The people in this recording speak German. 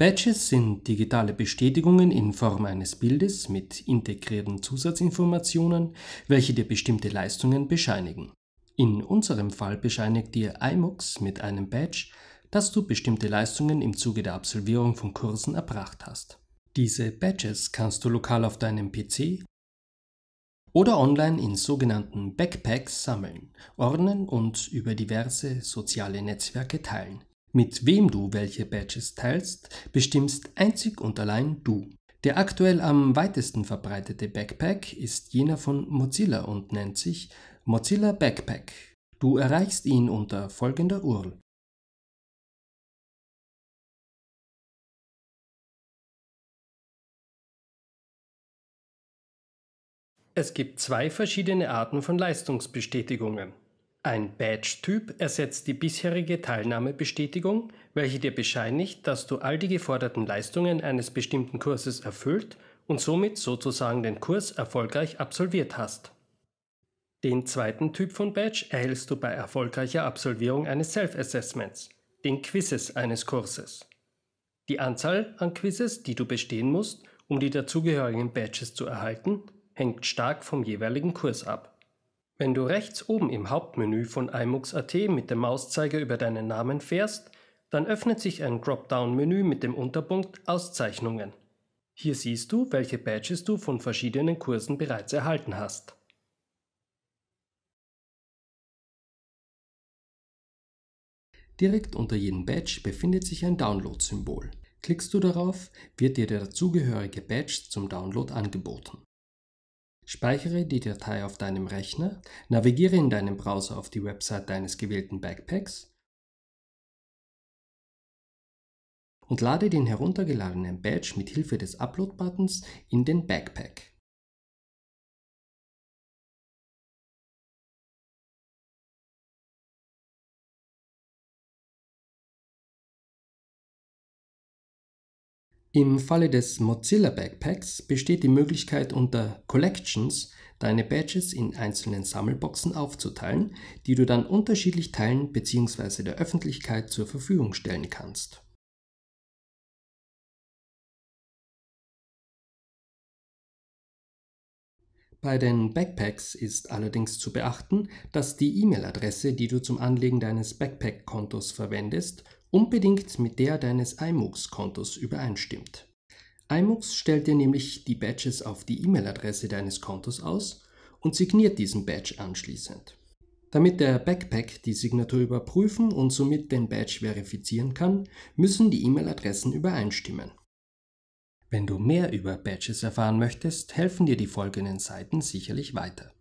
Badges sind digitale Bestätigungen in Form eines Bildes mit integrierten Zusatzinformationen, welche dir bestimmte Leistungen bescheinigen. In unserem Fall bescheinigt dir iMux mit einem Badge, dass du bestimmte Leistungen im Zuge der Absolvierung von Kursen erbracht hast. Diese Badges kannst du lokal auf deinem PC oder online in sogenannten Backpacks sammeln, ordnen und über diverse soziale Netzwerke teilen. Mit wem du welche Badges teilst, bestimmst einzig und allein du. Der aktuell am weitesten verbreitete Backpack ist jener von Mozilla und nennt sich Mozilla Backpack. Du erreichst ihn unter folgender URL. Es gibt zwei verschiedene Arten von Leistungsbestätigungen. Ein Badge-Typ ersetzt die bisherige Teilnahmebestätigung, welche dir bescheinigt, dass du all die geforderten Leistungen eines bestimmten Kurses erfüllt und somit sozusagen den Kurs erfolgreich absolviert hast. Den zweiten Typ von Badge erhältst du bei erfolgreicher Absolvierung eines Self-Assessments, den Quizzes eines Kurses. Die Anzahl an Quizzes, die du bestehen musst, um die dazugehörigen Badges zu erhalten, hängt stark vom jeweiligen Kurs ab. Wenn du rechts oben im Hauptmenü von iMux.at mit dem Mauszeiger über deinen Namen fährst, dann öffnet sich ein Dropdown-Menü mit dem Unterpunkt Auszeichnungen. Hier siehst du, welche Badges du von verschiedenen Kursen bereits erhalten hast. Direkt unter jedem Badge befindet sich ein Download-Symbol. Klickst du darauf, wird dir der dazugehörige Badge zum Download angeboten. Speichere die Datei auf deinem Rechner, navigiere in deinem Browser auf die Website deines gewählten Backpacks und lade den heruntergeladenen Badge mit Hilfe des Upload-Buttons in den Backpack. Im Falle des Mozilla Backpacks besteht die Möglichkeit unter Collections deine Badges in einzelnen Sammelboxen aufzuteilen, die du dann unterschiedlich teilen bzw. der Öffentlichkeit zur Verfügung stellen kannst. Bei den Backpacks ist allerdings zu beachten, dass die E-Mail-Adresse, die du zum Anlegen deines Backpack-Kontos verwendest, unbedingt mit der deines iMux-Kontos übereinstimmt. iMux stellt dir nämlich die Badges auf die E-Mail-Adresse deines Kontos aus und signiert diesen Badge anschließend. Damit der Backpack die Signatur überprüfen und somit den Badge verifizieren kann, müssen die E-Mail-Adressen übereinstimmen. Wenn du mehr über Badges erfahren möchtest, helfen dir die folgenden Seiten sicherlich weiter.